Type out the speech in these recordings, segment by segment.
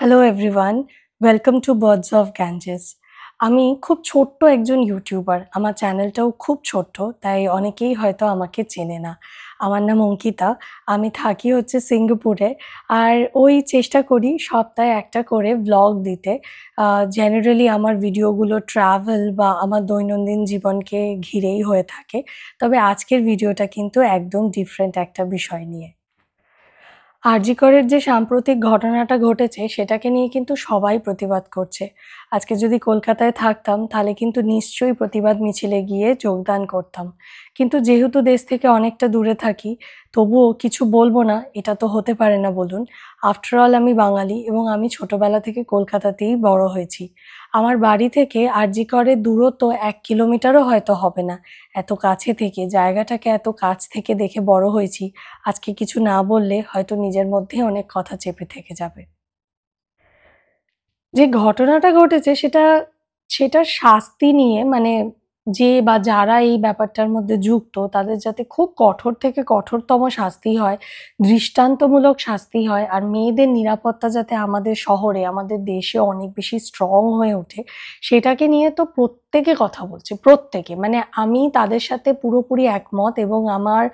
hello everyone welcome to birds of Ganges আমি খুব ছোট্ট একজন ইউটিউবার আমার চ্যানেলটাও খুব ছোট্ট তাই অনেকেই হয়তো আমাকে চেনে না আমার নাম অঙ্কিতা আমি থাকি হচ্ছে সিঙ্গাপুরে আর ওই চেষ্টা করি সপ্তাহে একটা করে ব্লগ দিতে জেনারেলি আমার ভিডিওগুলো ট্রাভেল বা আমার দৈনন্দিন জীবনকে ঘিরেই হয়ে থাকে তবে আজকের ভিডিওটা কিন্তু একদম ডিফারেন্ট একটা বিষয় নিয়ে আরজিকরের যে সাম্প্রতিক ঘটনাটা ঘটেছে সেটাকে নিয়ে কিন্তু সবাই প্রতিবাদ করছে আজকে যদি কলকাতায় থাকতাম তাহলে কিন্তু নিশ্চয়ই প্রতিবাদ মিছিলে গিয়ে যোগদান করতাম কিন্তু যেহেতু দেশ থেকে অনেকটা দূরে থাকি তবুও কিছু বলবো না এটা তো হতে পারে না বলুন আফটারঅল আমি বাঙালি এবং আমি ছোটবেলা থেকে কলকাতাতেই বড় হয়েছি আমার বাড়ি থেকে করে দূরত্ব এক কিলোমিটারও হয়তো হবে না এত কাছে থেকে জায়গাটাকে এত কাছ থেকে দেখে বড় হয়েছি আজকে কিছু না বললে হয়তো নিজের মধ্যে অনেক কথা চেপে থেকে যাবে যে ঘটনাটা ঘটেছে সেটা সেটার শাস্তি নিয়ে মানে যে বা যারা এই ব্যাপারটার মধ্যে যুক্ত তাদের যাতে খুব কঠোর থেকে কঠোরতম শাস্তি হয় দৃষ্টান্তমূলক শাস্তি হয় আর মেয়েদের নিরাপত্তা যাতে আমাদের শহরে আমাদের দেশে অনেক বেশি স্ট্রং হয়ে ওঠে সেটাকে নিয়ে তো প্রত্যেকে কথা বলছে প্রত্যেকে মানে আমি তাদের সাথে পুরোপুরি একমত এবং আমার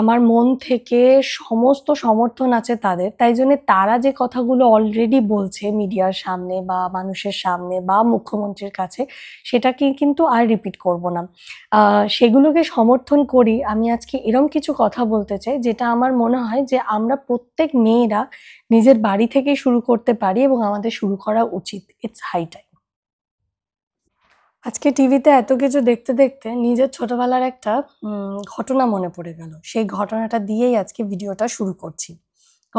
আমার মন থেকে সমস্ত সমর্থন আছে তাদের তাই জন্য তারা যে কথাগুলো অলরেডি বলছে মিডিয়ার সামনে বা মানুষের সামনে বা মুখ্যমন্ত্রীর কাছে সেটাকে কিন্তু আর রিপিট করব না সেগুলোকে সমর্থন করি আমি আজকে এরম কিছু কথা বলতে চাই যেটা আমার মনে হয় যে আমরা প্রত্যেক মেয়েরা নিজের বাড়ি থেকে শুরু করতে পারি এবং আমাদের শুরু করা উচিত ইটস হাই টাইম আজকে টিভিতে এত কিছু দেখতে দেখতে নিজের ছোটবেলার একটা ঘটনা মনে পড়ে গেল সেই ঘটনাটা দিয়েই আজকে ভিডিওটা শুরু করছি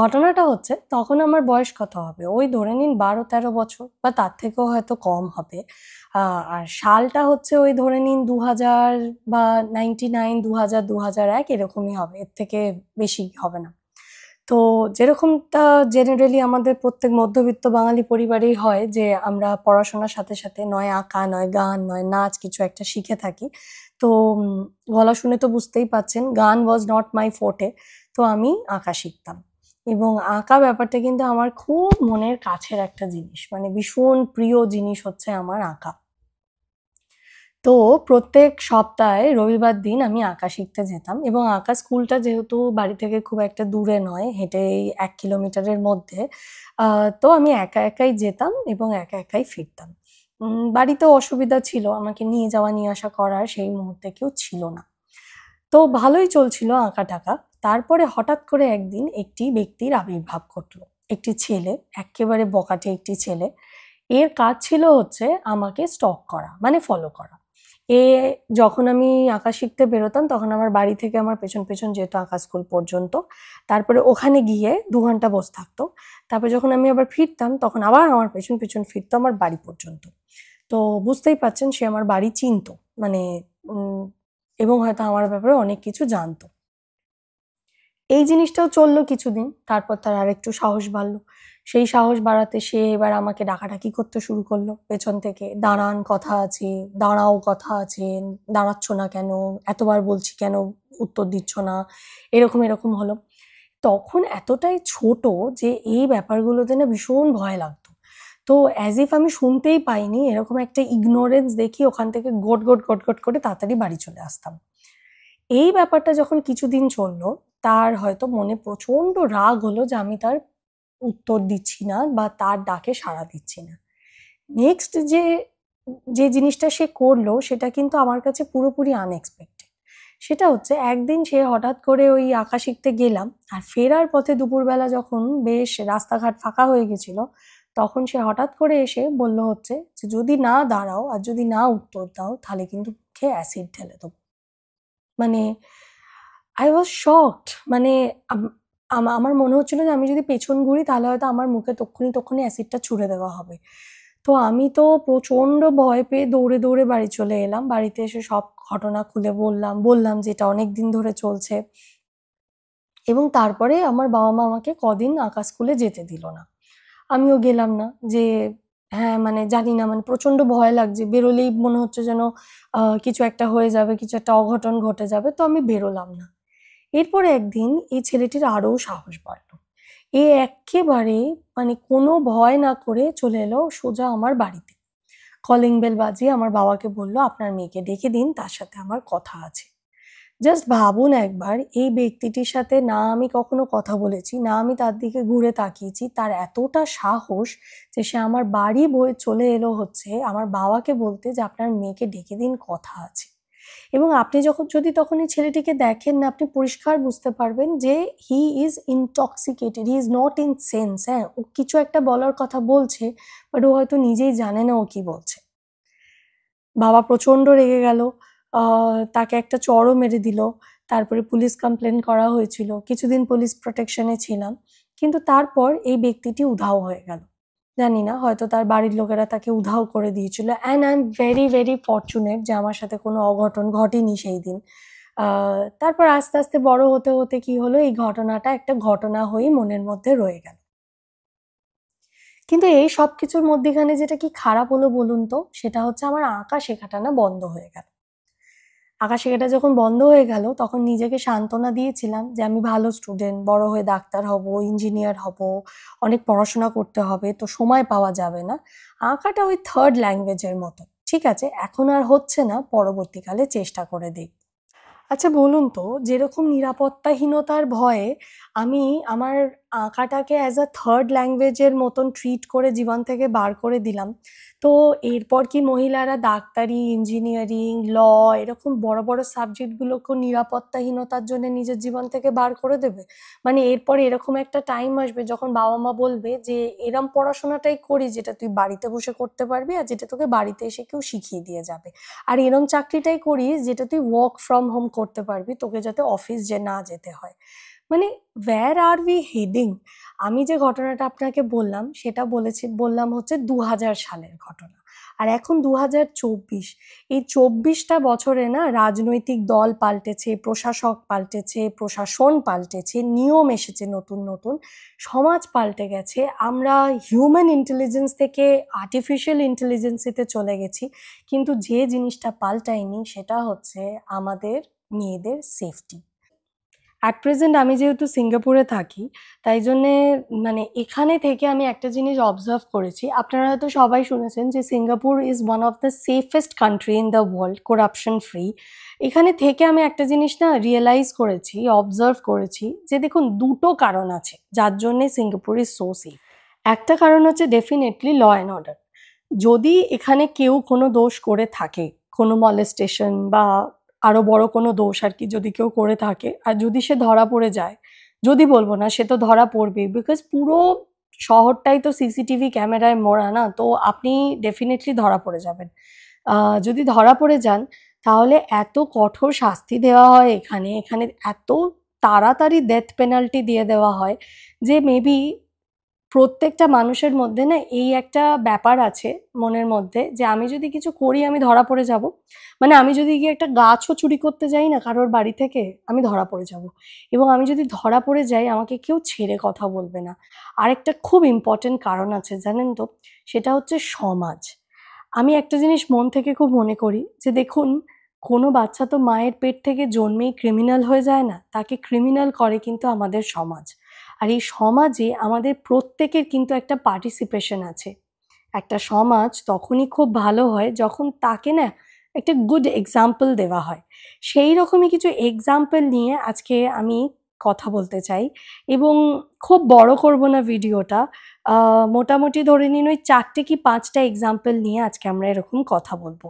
ঘটনাটা হচ্ছে তখন আমার বয়স কত হবে ওই ধরে নিন বারো তেরো বছর বা তার থেকেও হয়তো কম হবে আর সালটা হচ্ছে ওই ধরে নিন দু হাজার বা নাইনটি নাইন দু হাজার দু হাজার এক এরকমই হবে এর থেকে বেশি হবে না তো যেরকমটা জেনারেলি আমাদের প্রত্যেক মধ্যবিত্ত বাঙালি পরিবারেই হয় যে আমরা পড়াশোনার সাথে সাথে নয় আঁকা নয় গান নয় নাচ কিছু একটা শিখে থাকি তো গলা শুনে তো বুঝতেই পাচ্ছেন গান ওয়াজ নট মাই ফোর্টে তো আমি আঁকা শিখতাম এবং আঁকা ব্যাপারটা কিন্তু আমার খুব মনের কাছের একটা জিনিস মানে ভীষণ প্রিয় জিনিস হচ্ছে আমার আঁকা তো প্রত্যেক সপ্তাহে রবিবার দিন আমি আঁকা শিখতে যেতাম এবং আঁকা স্কুলটা যেহেতু বাড়ি থেকে খুব একটা দূরে নয় হেঁটে এই এক কিলোমিটারের মধ্যে তো আমি একা একাই যেতাম এবং একা একাই ফিরতাম বাড়িতে অসুবিধা ছিল আমাকে নিয়ে যাওয়া নিয়ে আসা করার সেই মুহূর্তে কেউ ছিল না তো ভালোই চলছিল আঁকা টাকা তারপরে হঠাৎ করে একদিন একটি ব্যক্তির আবির্ভাব ঘটল একটি ছেলে একেবারে বকাটে একটি ছেলে এর কাজ ছিল হচ্ছে আমাকে স্টক করা মানে ফলো করা এ যখন আমি আঁকা শিখতে বেরোতাম তখন আমার বাড়ি থেকে আমার পেছন পেছন যেত আঁকা স্কুল পর্যন্ত তারপরে ওখানে গিয়ে দু ঘন্টা বসে থাকতো তারপরে যখন আমি আবার ফিরতাম তখন আবার আমার পেছন পেছন ফিরতো আমার বাড়ি পর্যন্ত তো বুঝতেই পারছেন সে আমার বাড়ি চিনত মানে এবং হয়তো আমার ব্যাপারে অনেক কিছু জানতো এই জিনিসটাও চললো কিছুদিন তারপর তার আর একটু সাহস বাড়লো সেই সাহস বাড়াতে সে এবার আমাকে ডাকাডাকি করতে শুরু করলো পেছন থেকে দাঁড়ান কথা আছে দাঁড়াও কথা আছে দাঁড়াচ্ছ না কেন এতবার বলছি কেন উত্তর দিচ্ছ না এরকম এরকম হলো তখন এতটাই ছোট যে এই ব্যাপারগুলোতে না ভীষণ ভয় লাগতো তো অ্যাজ ইফ আমি শুনতেই পাইনি এরকম একটা ইগনোরেন্স দেখি ওখান থেকে গট গট গট গট করে তাড়াতাড়ি বাড়ি চলে আসতাম এই ব্যাপারটা যখন কিছুদিন চললো তার হয়তো মনে প্রচণ্ড রাগ হলো যে আমি তার উত্তর দিচ্ছি না বা তার ডাকে সাড়া দিচ্ছি না নেক্সট যে যে জিনিসটা সে করলো সেটা কিন্তু আমার কাছে পুরোপুরি আনএক্সপেক্টেড সেটা হচ্ছে একদিন সে হঠাৎ করে ওই আঁকা শিখতে গেলাম আর ফেরার পথে দুপুরবেলা যখন বেশ রাস্তাঘাট ফাঁকা হয়ে গেছিল তখন সে হঠাৎ করে এসে বলল হচ্ছে যে যদি না দাঁড়াও আর যদি না উত্তর দাও তাহলে কিন্তু মুখে অ্যাসিড ঢেলে দেবো মানে আই ওয়াজ শকড মানে আমার মনে হচ্ছিলো যে আমি যদি পেছন ঘুরি তাহলে হয়তো আমার মুখে তক্ষুনি তক্ষুনি অ্যাসিডটা ছুড়ে দেওয়া হবে তো আমি তো প্রচণ্ড ভয় পেয়ে দৌড়ে দৌড়ে বাড়ি চলে এলাম বাড়িতে এসে সব ঘটনা খুলে বললাম বললাম যে এটা অনেক দিন ধরে চলছে এবং তারপরে আমার বাবা মা আমাকে কদিন আঁকা স্কুলে যেতে দিল না আমিও গেলাম না যে হ্যাঁ মানে জানি না মানে প্রচণ্ড ভয় লাগছে বেরোলেই মনে হচ্ছে যেন কিছু একটা হয়ে যাবে কিছু একটা অঘটন ঘটে যাবে তো আমি বেরোলাম না এরপর একদিন এই ছেলেটির আরও সাহস বাড়ল এ একেবারে মানে কোনো ভয় না করে চলে এলো সোজা আমার বাড়িতে কলিং বেল বাজিয়ে আমার বাবাকে বলল আপনার মেয়েকে ডেকে দিন তার সাথে আমার কথা আছে জাস্ট ভাবুন একবার এই ব্যক্তিটির সাথে না আমি কখনো কথা বলেছি না আমি তার দিকে ঘুরে তাকিয়েছি তার এতটা সাহস যে সে আমার বাড়ি বয়ে চলে এলো হচ্ছে আমার বাবাকে বলতে যে আপনার মেয়েকে ডেকে দিন কথা আছে এবং আপনি যখন যদি তখন এই ছেলেটিকে দেখেন না আপনি পরিষ্কার বুঝতে পারবেন যে he is intoxicated he is not in sense হ্যাঁ ও কিছু একটা বলার কথা বলছে বাট ও হয়তো নিজেই জানে না ও কি বলছে বাবা প্রচণ্ড রেগে গেল তাকে একটা চড়ও মেরে দিল তারপরে পুলিশ কমপ্লেন করা হয়েছিল কিছুদিন পুলিশ প্রোটেকশনে ছিলাম কিন্তু তারপর এই ব্যক্তিটি উধাও হয়ে গেল জানি না হয়তো তার বাড়ির লোকেরা তাকে উধাও করে দিয়েছিল and I am very very fortunate যে আমার সাথে কোনো অঘটন ঘটেনি সেই দিন তারপর আস্তে আস্তে বড় হতে হতে কি হলো এই ঘটনাটা একটা ঘটনা হয়েই মনের মধ্যে রয়ে গেল কিন্তু এই সব কিছুর মধ্যেখানে যেটা কি খারাপ হলো বলুন তো সেটা হচ্ছে আমার আঁকা শেখাটা না বন্ধ হয়ে গেল শেখাটা যখন বন্ধ হয়ে গেল তখন নিজেকে সান্ত্বনা দিয়েছিলাম যে আমি ভালো স্টুডেন্ট বড় হয়ে ডাক্তার হব ইঞ্জিনিয়ার হব অনেক পড়াশোনা করতে হবে তো সময় পাওয়া যাবে না আঁকাটা ওই থার্ড ল্যাঙ্গুয়েজের মতো ঠিক আছে এখন আর হচ্ছে না পরবর্তীকালে চেষ্টা করে দেখ আচ্ছা বলুন তো যেরকম নিরাপত্তাহীনতার ভয়ে আমি আমার আঁকাটাকে অ্যাজ আ থার্ড ল্যাঙ্গুয়েজের মতন ট্রিট করে জীবন থেকে বার করে দিলাম তো এরপর কি মহিলারা ডাক্তারি ইঞ্জিনিয়ারিং ল এরকম বড় বড় সাবজেক্টগুলোকে নিরাপত্তাহীনতার জন্য নিজের জীবন থেকে বার করে দেবে মানে এরপর এরকম একটা টাইম আসবে যখন বাবা মা বলবে যে এরম পড়াশোনাটাই করি যেটা তুই বাড়িতে বসে করতে পারবি আর যেটা তোকে বাড়িতে এসে কেউ শিখিয়ে দিয়ে যাবে আর এরম চাকরিটাই করি যেটা তুই ওয়ার্ক ফ্রম হোম করতে পারবি তোকে যাতে অফিস যে না যেতে হয় মানে ওয়্যার আর উই হেডিং আমি যে ঘটনাটা আপনাকে বললাম সেটা বলেছি বললাম হচ্ছে দু সালের ঘটনা আর এখন দু এই চব্বিশটা বছরে না রাজনৈতিক দল পাল্টেছে প্রশাসক পাল্টেছে প্রশাসন পাল্টেছে নিয়ম এসেছে নতুন নতুন সমাজ পাল্টে গেছে আমরা হিউম্যান ইন্টেলিজেন্স থেকে আর্টিফিশিয়াল ইন্টেলিজেন্সিতে চলে গেছি কিন্তু যে জিনিসটা পাল্টায়নি সেটা হচ্ছে আমাদের মেয়েদের সেফটি অ্যাট প্রেজেন্ট আমি যেহেতু সিঙ্গাপুরে থাকি তাই জন্যে মানে এখানে থেকে আমি একটা জিনিস অবজার্ভ করেছি আপনারা হয়তো সবাই শুনেছেন যে Singapore is one of the safest country in the world corruption free এখানে থেকে আমি একটা জিনিস না রিয়েলাইজ করেছি অবজার্ভ করেছি যে দেখুন দুটো কারণ আছে যার জন্যে সিঙ্গাপুর ইজ সো সেফ একটা কারণ হচ্ছে ডেফিনেটলি ল অ্যান্ড অর্ডার যদি এখানে কেউ কোনো দোষ করে থাকে কোনো মলেস্টেশন বা আরও বড় কোনো দোষ আর কি যদি কেউ করে থাকে আর যদি সে ধরা পড়ে যায় যদি বলবো না সে তো ধরা পড়বে বিকজ পুরো শহরটাই তো সিসিটিভি ক্যামেরায় মোড়া না তো আপনি ডেফিনেটলি ধরা পড়ে যাবেন যদি ধরা পড়ে যান তাহলে এত কঠোর শাস্তি দেওয়া হয় এখানে এখানে এত তাড়াতাড়ি ডেথ পেনাল্টি দিয়ে দেওয়া হয় যে মেবি প্রত্যেকটা মানুষের মধ্যে না এই একটা ব্যাপার আছে মনের মধ্যে যে আমি যদি কিছু করি আমি ধরা পড়ে যাব মানে আমি যদি গিয়ে একটা গাছও চুরি করতে যাই না কারোর বাড়ি থেকে আমি ধরা পড়ে যাব এবং আমি যদি ধরা পড়ে যাই আমাকে কেউ ছেড়ে কথা বলবে না আরেকটা খুব ইম্পর্টেন্ট কারণ আছে জানেন তো সেটা হচ্ছে সমাজ আমি একটা জিনিস মন থেকে খুব মনে করি যে দেখুন কোনো বাচ্চা তো মায়ের পেট থেকে জন্মেই ক্রিমিনাল হয়ে যায় না তাকে ক্রিমিনাল করে কিন্তু আমাদের সমাজ আর এই সমাজে আমাদের প্রত্যেকের কিন্তু একটা পার্টিসিপেশন আছে একটা সমাজ তখনই খুব ভালো হয় যখন তাকে না একটা গুড এক্সাম্পল দেওয়া হয় সেই রকমই কিছু এক্সাম্পল নিয়ে আজকে আমি কথা বলতে চাই এবং খুব বড় করব না ভিডিওটা মোটামুটি ধরে নিন ওই চারটে কি পাঁচটা এক্সাম্পল নিয়ে আজকে আমরা এরকম কথা বলবো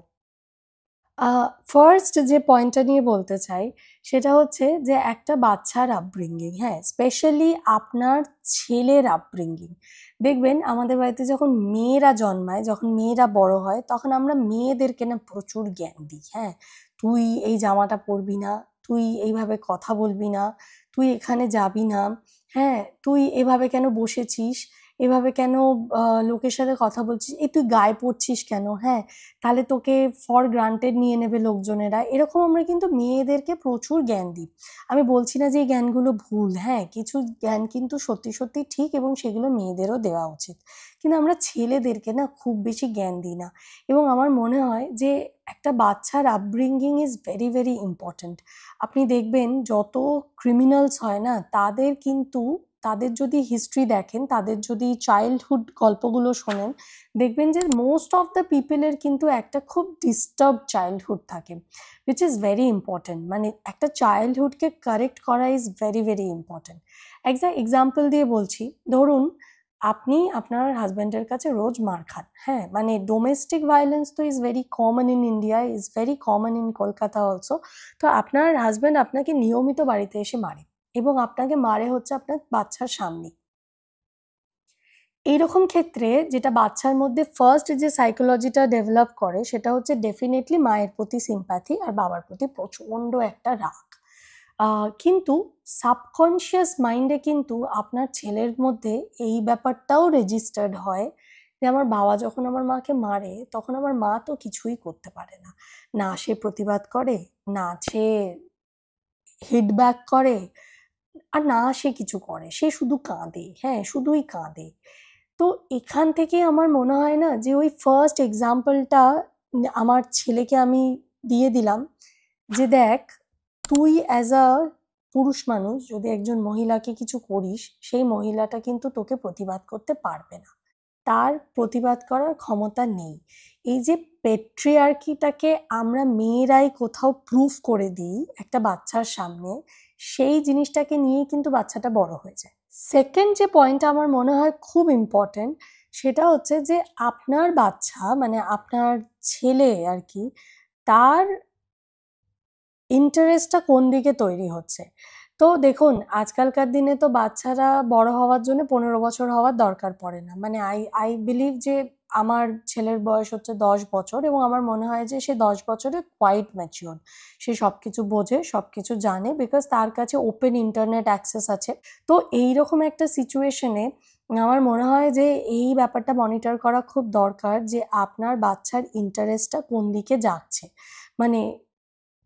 ফার্স্ট যে পয়েন্টটা নিয়ে বলতে চাই সেটা হচ্ছে যে একটা বাচ্চার আপব্রিঙ্গিং হ্যাঁ স্পেশালি আপনার ছেলের আপব্রিঙ্গিং দেখবেন আমাদের বাড়িতে যখন মেয়েরা জন্মায় যখন মেয়েরা বড় হয় তখন আমরা মেয়েদেরকে না প্রচুর জ্ঞান দিই হ্যাঁ তুই এই জামাটা পরবি না তুই এইভাবে কথা বলবি না তুই এখানে যাবি না হ্যাঁ তুই এভাবে কেন বসেছিস এভাবে কেন লোকের সাথে কথা বলছিস এই তুই গায়ে পড়ছিস কেন হ্যাঁ তাহলে তোকে ফর গ্রান্টেড নিয়ে নেবে লোকজনেরা এরকম আমরা কিন্তু মেয়েদেরকে প্রচুর জ্ঞান দিই আমি বলছি না যে এই জ্ঞানগুলো ভুল হ্যাঁ কিছু জ্ঞান কিন্তু সত্যি সত্যি ঠিক এবং সেগুলো মেয়েদেরও দেওয়া উচিত কিন্তু আমরা ছেলেদেরকে না খুব বেশি জ্ঞান দিই না এবং আমার মনে হয় যে একটা বাচ্চার upbringing is very very important আপনি দেখবেন যত ক্রিমিনালস হয় না তাদের কিন্তু তাদের যদি হিস্ট্রি দেখেন তাদের যদি চাইল্ডহুড গল্পগুলো শোনেন দেখবেন যে মোস্ট অফ দ্য পিপলের কিন্তু একটা খুব ডিস্টার্ব চাইল্ডহুড থাকে উইচ ইজ ভেরি ইম্পর্ট্যান্ট মানে একটা চাইল্ডহুডকে কারেক্ট করা ইজ ভেরি ভেরি ইম্পর্ট্যান্ট একজা এক্সাম্পল দিয়ে বলছি ধরুন আপনি আপনার হাজব্যান্ডের কাছে রোজ মার খান হ্যাঁ মানে ডোমেস্টিক ভায়োলেন্স তো is very common in India is very common in Kolkata also তো আপনার হাজব্যান্ড আপনাকে নিয়মিত বাড়িতে এসে মারে এবং আপনাকে মারে হচ্ছে আপনার বাচ্চার সামনে এইরকম ক্ষেত্রে যেটা বাচ্চার মধ্যে ফার্স্ট যে সাইকোলজিটা ডেভেলপ করে সেটা হচ্ছে ডেফিনেটলি মায়ের প্রতি সিম্প্যাথি আর বাবার প্রতি প্রচণ্ড একটা রাগ কিন্তু সাবকনশিয়াস মাইন্ডে কিন্তু আপনার ছেলের মধ্যে এই ব্যাপারটাও রেজিস্টার্ড হয় যে আমার বাবা যখন আমার মাকে মারে তখন আমার মা তো কিছুই করতে পারে না না সে প্রতিবাদ করে না সে হিডব্যাক করে আর না সে কিছু করে সে শুধু কাঁদে হ্যাঁ শুধুই কাঁদে তো এখান থেকে আমার মনে হয় না যে ওই ফার্স্ট এক্সাম্পলটা আমার ছেলেকে আমি দিয়ে দিলাম যে দেখ তুই অ্যাজ আ পুরুষ মানুষ যদি একজন মহিলাকে কিছু করিস সেই মহিলাটা কিন্তু তোকে প্রতিবাদ করতে পারবে না তার প্রতিবাদ করার ক্ষমতা নেই এই যে পেট্রিয়ার্কিটাকে আমরা মেয়েরাই কোথাও প্রুফ করে দিই একটা বাচ্চার সামনে সেই জিনিসটাকে নিয়েই কিন্তু বাচ্চাটা বড় হয়ে যায় সেকেন্ড যে পয়েন্টটা আমার মনে হয় খুব ইম্পর্ট্যান্ট সেটা হচ্ছে যে আপনার বাচ্চা মানে আপনার ছেলে আর কি তার ইন্টারেস্টটা কোন দিকে তৈরি হচ্ছে তো দেখুন আজকালকার দিনে তো বাচ্চারা বড় হওয়ার জন্য পনেরো বছর হওয়ার দরকার পড়ে না মানে আই আই বিলিভ যে আমার ছেলের বয়স হচ্ছে দশ বছর এবং আমার মনে হয় যে সে দশ বছরে কোয়াইট ম্যাচিওর সে সব কিছু বোঝে সব কিছু জানে বিকজ তার কাছে ওপেন ইন্টারনেট অ্যাক্সেস আছে তো এই রকম একটা সিচুয়েশনে আমার মনে হয় যে এই ব্যাপারটা মনিটর করা খুব দরকার যে আপনার বাচ্চার ইন্টারেস্টটা কোন দিকে যাচ্ছে মানে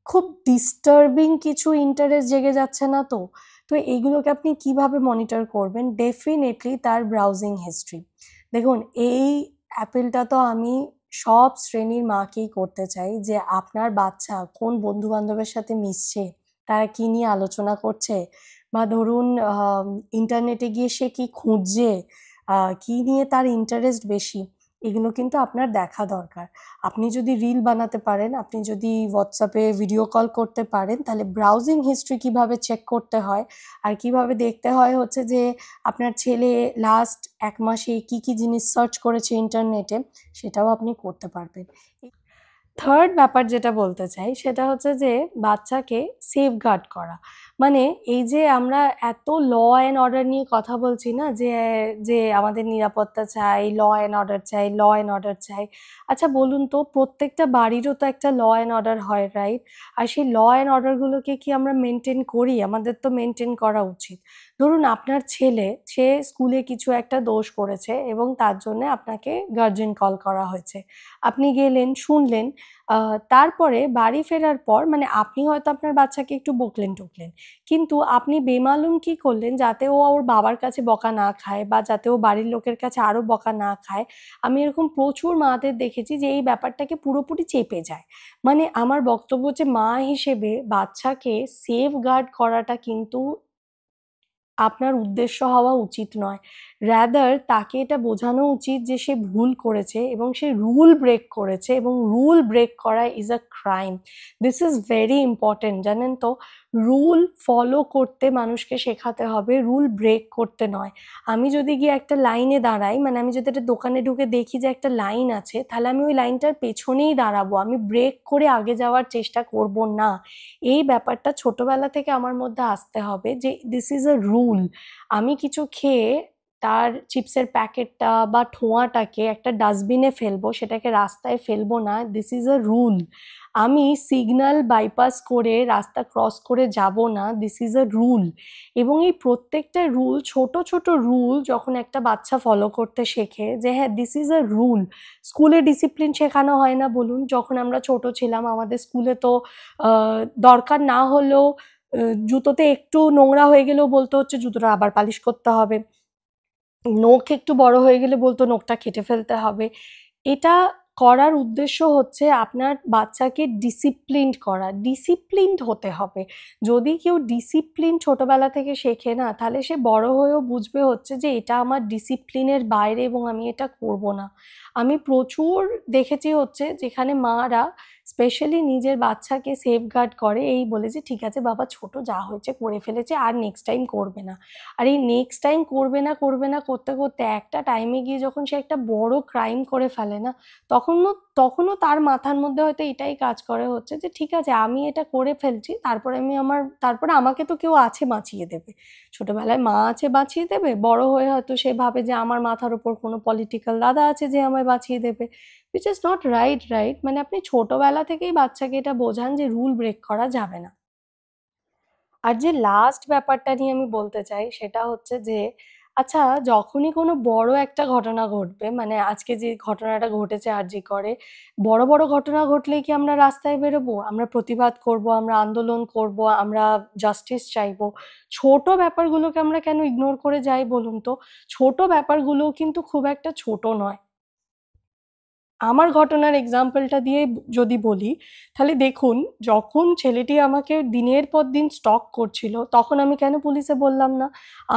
খুব ডিস্টার্বিং কিছু ইন্টারেস্ট জেগে যাচ্ছে না তো তো এইগুলোকে আপনি কিভাবে মনিটর করবেন ডেফিনেটলি তার ব্রাউজিং হিস্ট্রি দেখুন এই অ্যাপিলটা তো আমি সব শ্রেণীর মাকেই করতে চাই যে আপনার বাচ্চা কোন বন্ধু বান্ধবের সাথে মিশছে তারা কি নিয়ে আলোচনা করছে বা ধরুন ইন্টারনেটে গিয়ে সে কি খুঁজছে কি নিয়ে তার ইন্টারেস্ট বেশি এগুলো কিন্তু আপনার দেখা দরকার আপনি যদি রিল বানাতে পারেন আপনি যদি হোয়াটসঅ্যাপে ভিডিও কল করতে পারেন তাহলে ব্রাউজিং হিস্ট্রি কিভাবে চেক করতে হয় আর কিভাবে দেখতে হয় হচ্ছে যে আপনার ছেলে লাস্ট এক মাসে কি কি জিনিস সার্চ করেছে ইন্টারনেটে সেটাও আপনি করতে পারবেন থার্ড ব্যাপার যেটা বলতে চাই সেটা হচ্ছে যে বাচ্চাকে সেফগার্ড করা মানে এই যে আমরা এত ল অ্যান্ড অর্ডার নিয়ে কথা বলছি না যে যে আমাদের নিরাপত্তা চাই ল অ্যান্ড অর্ডার চাই ল অ্যান্ড অর্ডার চাই আচ্ছা বলুন তো প্রত্যেকটা বাড়িরও তো একটা ল অ্যান্ড অর্ডার হয় রাইট আর সেই ল অ্যান্ড অর্ডারগুলোকে কি আমরা মেনটেন করি আমাদের তো মেনটেন করা উচিত ধরুন আপনার ছেলে সে স্কুলে কিছু একটা দোষ করেছে এবং তার জন্য আপনাকে গার্জেন কল করা হয়েছে আপনি গেলেন শুনলেন তারপরে বাড়ি ফেরার পর মানে আপনি হয়তো আপনার বাচ্চাকে একটু বকলেন টুকলেন কিন্তু আপনি বেমালুম কি করলেন যাতে ও ওর বাবার কাছে বকা না খায় বা যাতে ও বাড়ির লোকের কাছে আরও বকা না খায় আমি এরকম প্রচুর মাদের দেখেছি যে এই ব্যাপারটাকে পুরোপুরি চেপে যায় মানে আমার বক্তব্য হচ্ছে মা হিসেবে বাচ্চাকে সেফ গার্ড করাটা কিন্তু আপনার উদ্দেশ্য হওয়া উচিত নয় র্যাদার তাকে এটা বোঝানো উচিত যে সে ভুল করেছে এবং সে রুল ব্রেক করেছে এবং রুল ব্রেক করা is a crime this is very important জানেন তো রুল ফলো করতে মানুষকে শেখাতে হবে রুল ব্রেক করতে নয় আমি যদি গিয়ে একটা লাইনে দাঁড়াই মানে আমি যদি একটা দোকানে ঢুকে দেখি যে একটা লাইন আছে তাহলে আমি ওই লাইনটার পেছনেই দাঁড়াবো আমি ব্রেক করে আগে যাওয়ার চেষ্টা করব না এই ব্যাপারটা ছোটবেলা থেকে আমার মধ্যে আসতে হবে যে দিস ইজ আ রুল আমি কিছু খেয়ে তার চিপসের প্যাকেটটা বা ঠোঁয়াটাকে একটা ডাস্টবিনে ফেলবো সেটাকে রাস্তায় ফেলবো না দিস ইজ আ রুল আমি সিগনাল বাইপাস করে রাস্তা ক্রস করে যাব না দিস ইজ আ রুল এবং এই প্রত্যেকটা রুল ছোট ছোট রুল যখন একটা বাচ্চা ফলো করতে শেখে যে হ্যাঁ দিস ইজ আ রুল স্কুলে ডিসিপ্লিন শেখানো হয় না বলুন যখন আমরা ছোট ছিলাম আমাদের স্কুলে তো দরকার না হলেও জুতোতে একটু নোংরা হয়ে গেলেও বলতে হচ্ছে জুতোটা আবার পালিশ করতে হবে নখ একটু বড় হয়ে গেলে বলতো নখটা কেটে ফেলতে হবে এটা করার উদ্দেশ্য হচ্ছে আপনার বাচ্চাকে ডিসিপ্লিনড করা ডিসিপ্লিনড হতে হবে যদি কেউ ডিসিপ্লিন ছোটোবেলা থেকে শেখে না তাহলে সে বড় হয়েও বুঝবে হচ্ছে যে এটা আমার ডিসিপ্লিনের বাইরে এবং আমি এটা করব না আমি প্রচুর দেখেছি হচ্ছে যেখানে মারা স্পেশালি নিজের বাচ্চাকে সেফগার্ড করে এই বলে যে ঠিক আছে বাবা ছোট যা হয়েছে করে ফেলেছে আর নেক্সট টাইম করবে না আর এই নেক্সট টাইম করবে না করবে না করতে করতে একটা টাইমে গিয়ে যখন সে একটা বড় ক্রাইম করে ফেলে না তখনও তখনও তার মাথার মধ্যে হয়তো এটাই কাজ করে হচ্ছে যে ঠিক আছে আমি এটা করে ফেলছি তারপরে আমি আমার তারপরে আমাকে তো কেউ আছে বাঁচিয়ে দেবে ছোটোবেলায় মা আছে বাঁচিয়ে দেবে বড় হয়ে হয়তো সে ভাবে যে আমার মাথার ওপর কোনো পলিটিক্যাল দাদা আছে যে আমায় বাঁচিয়ে দেবে which is not right right মানে আপনি ছোটোবেলা থেকেই বাচ্চাকে এটা বোঝান যে রুল ব্রেক করা যাবে না আর যে লাস্ট ব্যাপারটা নিয়ে আমি বলতে চাই সেটা হচ্ছে যে আচ্ছা যখনই কোনো বড় একটা ঘটনা ঘটবে মানে আজকে যে ঘটনাটা ঘটেছে আর জি করে বড় বড় ঘটনা ঘটলে কি আমরা রাস্তায় বেরোবো আমরা প্রতিবাদ করব আমরা আন্দোলন করব আমরা জাস্টিস চাইবো ছোট ব্যাপারগুলোকে আমরা কেন ইগনোর করে যাই বলুন তো ছোট ব্যাপারগুলো কিন্তু খুব একটা ছোট নয় আমার ঘটনার এক্সাম্পলটা দিয়ে যদি বলি তাহলে দেখুন যখন ছেলেটি আমাকে দিনের পর দিন স্টক করছিল তখন আমি কেন পুলিশে বললাম না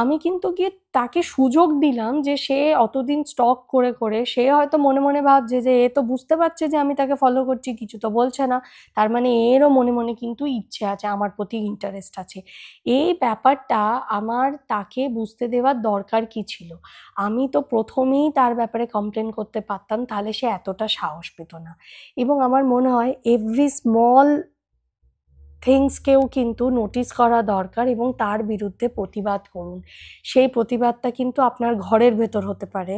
আমি কিন্তু গিয়ে তাকে সুযোগ দিলাম যে সে অতদিন স্টক করে করে সে হয়তো মনে মনে ভাবছে যে এ তো বুঝতে পারছে যে আমি তাকে ফলো করছি কিছু তো বলছে না তার মানে এরও মনে মনে কিন্তু ইচ্ছে আছে আমার প্রতি ইন্টারেস্ট আছে এই ব্যাপারটা আমার তাকে বুঝতে দেওয়ার দরকার কি ছিল আমি তো প্রথমেই তার ব্যাপারে কমপ্লেন করতে পারতাম তাহলে সে এতটা সাহস পেত না এবং আমার মনে হয় এভরি স্মল থিংসকেও কিন্তু নোটিস করা দরকার এবং তার বিরুদ্ধে প্রতিবাদ করুন সেই প্রতিবাদটা কিন্তু আপনার ঘরের ভেতর হতে পারে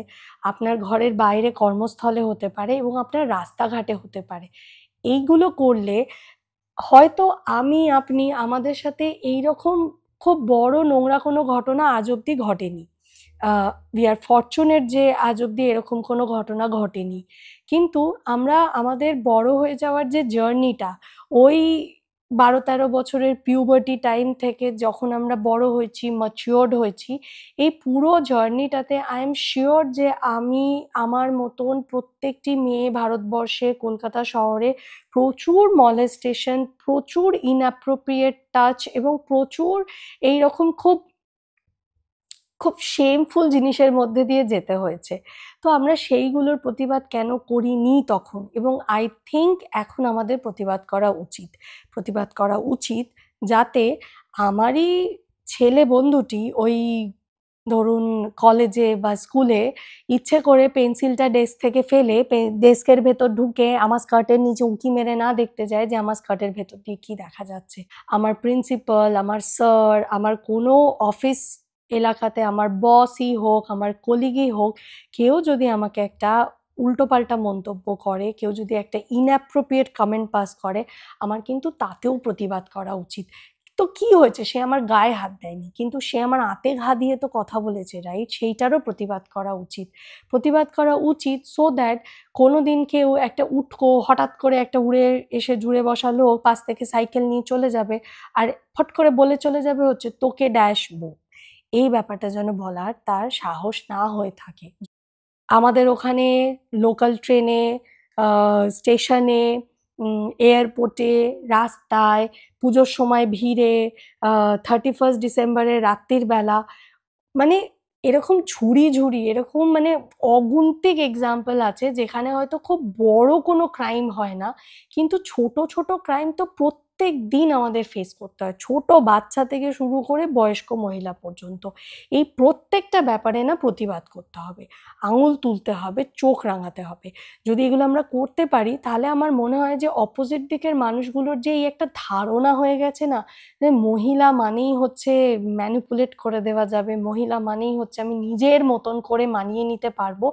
আপনার ঘরের বাইরে কর্মস্থলে হতে পারে এবং আপনার রাস্তাঘাটে হতে পারে এইগুলো করলে হয়তো আমি আপনি আমাদের সাথে এই রকম খুব বড় নোংরা কোনো ঘটনা আজ অবধি ঘটেনি উই আর ফরচুনের যে আজ অবধি এরকম কোনো ঘটনা ঘটেনি কিন্তু আমরা আমাদের বড় হয়ে যাওয়ার যে জার্নিটা ওই বারো তেরো বছরের পিউবার্টি টাইম থেকে যখন আমরা বড় হয়েছি ম্যাচিওর্ড হয়েছি এই পুরো জার্নিটাতে আই এম শিওর যে আমি আমার মতন প্রত্যেকটি মেয়ে ভারতবর্ষে কলকাতা শহরে প্রচুর মলেস্টেশন প্রচুর ইনঅ্যাপ্রোপ্রিয়েট টাচ এবং প্রচুর এই রকম খুব খুব শেমফুল জিনিসের মধ্যে দিয়ে যেতে হয়েছে তো আমরা সেইগুলোর প্রতিবাদ কেন করিনি তখন এবং আই থিঙ্ক এখন আমাদের প্রতিবাদ করা উচিত প্রতিবাদ করা উচিত যাতে আমারই ছেলে বন্ধুটি ওই ধরুন কলেজে বা স্কুলে ইচ্ছে করে পেন্সিলটা ডেস্ক থেকে ফেলে ডেস্কের ভেতর ঢুকে আমার স্কার্টের নিচে উঁকি মেরে না দেখতে যায় যে আমার স্কার্টের ভেতর দিয়ে কী দেখা যাচ্ছে আমার প্রিন্সিপাল আমার স্যার আমার কোনো অফিস এলাকাতে আমার বসই হোক আমার কলিগই হোক কেউ যদি আমাকে একটা উল্টোপাল্টা মন্তব্য করে কেউ যদি একটা ইনঅ্যাপ্রোপ্রিয়েট কমেন্ট পাস করে আমার কিন্তু তাতেও প্রতিবাদ করা উচিত তো কি হয়েছে সে আমার গায়ে হাত দেয়নি কিন্তু সে আমার আতে ঘা দিয়ে তো কথা বলেছে রাইট সেইটারও প্রতিবাদ করা উচিত প্রতিবাদ করা উচিত সো দ্যাট কোনো দিন কেউ একটা উঠকো হঠাৎ করে একটা উড়ে এসে জুড়ে বসালো পাশ থেকে সাইকেল নিয়ে চলে যাবে আর ফট করে বলে চলে যাবে হচ্ছে তোকে ড্যাশ বো এই ব্যাপারটা যেন বলার তার সাহস না হয়ে থাকে আমাদের ওখানে লোকাল ট্রেনে স্টেশনে এয়ারপোর্টে রাস্তায় পুজোর সময় ভিড়ে থার্টি ফার্স্ট ডিসেম্বরের রাত্রির বেলা মানে এরকম ঝুড়ি ঝুড়ি এরকম মানে অগুন্তিক এক্সাম্পল আছে যেখানে হয়তো খুব বড় কোনো ক্রাইম হয় না কিন্তু ছোট ছোট ক্রাইম তো প্রত্যেক প্রত্যেক দিন আমাদের ফেস করতে হয় ছোট বাচ্চা থেকে শুরু করে বয়স্ক মহিলা পর্যন্ত এই প্রত্যেকটা ব্যাপারে না প্রতিবাদ করতে হবে আঙুল তুলতে হবে চোখ রাঙাতে হবে যদি এগুলো আমরা করতে পারি তাহলে আমার মনে হয় যে অপোজিট দিকের মানুষগুলোর যে এই একটা ধারণা হয়ে গেছে না যে মহিলা মানেই হচ্ছে ম্যানিপুলেট করে দেওয়া যাবে মহিলা মানেই হচ্ছে আমি নিজের মতন করে মানিয়ে নিতে পারবো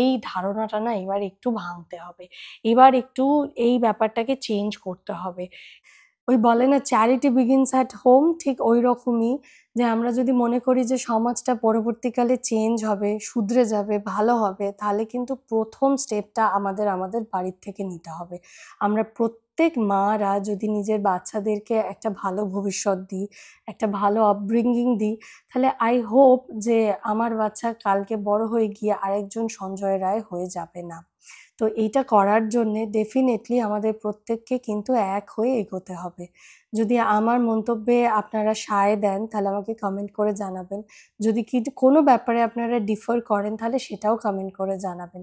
এই ধারণাটা না এবার একটু ভাঙতে হবে এবার একটু এই ব্যাপারটাকে চেঞ্জ করতে হবে ওই বলে না চ্যারিটি বিগিনস অ্যাট হোম ঠিক ওই রকমই যে আমরা যদি মনে করি যে সমাজটা পরবর্তীকালে চেঞ্জ হবে শুধরে যাবে ভালো হবে তাহলে কিন্তু প্রথম স্টেপটা আমাদের আমাদের বাড়ির থেকে নিতে হবে আমরা প্রত্যেক প্রত্যেক মারা যদি নিজের বাচ্চাদেরকে একটা ভালো ভবিষ্যৎ দিই একটা ভালো আপব্রিঙ্গিং দিই তাহলে আই হোপ যে আমার বাচ্চা কালকে বড় হয়ে গিয়ে আরেকজন সঞ্জয় রায় হয়ে যাবে না তো এইটা করার জন্যে ডেফিনেটলি আমাদের প্রত্যেককে কিন্তু এক হয়ে এগোতে হবে যদি আমার মন্তব্যে আপনারা সায় দেন তাহলে আমাকে কমেন্ট করে জানাবেন যদি কি কোনো ব্যাপারে আপনারা ডিফার করেন তাহলে সেটাও কমেন্ট করে জানাবেন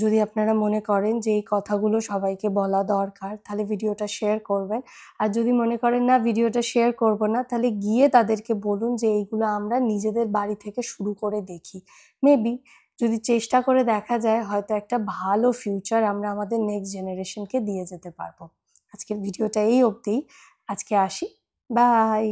যদি আপনারা মনে করেন যে এই কথাগুলো সবাইকে বলা দরকার তাহলে ভিডিওটা শেয়ার করবেন আর যদি মনে করেন না ভিডিওটা শেয়ার করব না তাহলে গিয়ে তাদেরকে বলুন যে এইগুলো আমরা নিজেদের বাড়ি থেকে শুরু করে দেখি মেবি যদি চেষ্টা করে দেখা যায় হয়তো একটা ভালো ফিউচার আমরা আমাদের নেক্সট জেনারেশনকে দিয়ে যেতে পারবো আজকের ভিডিওটা এই অবধি আজকে আসি বাই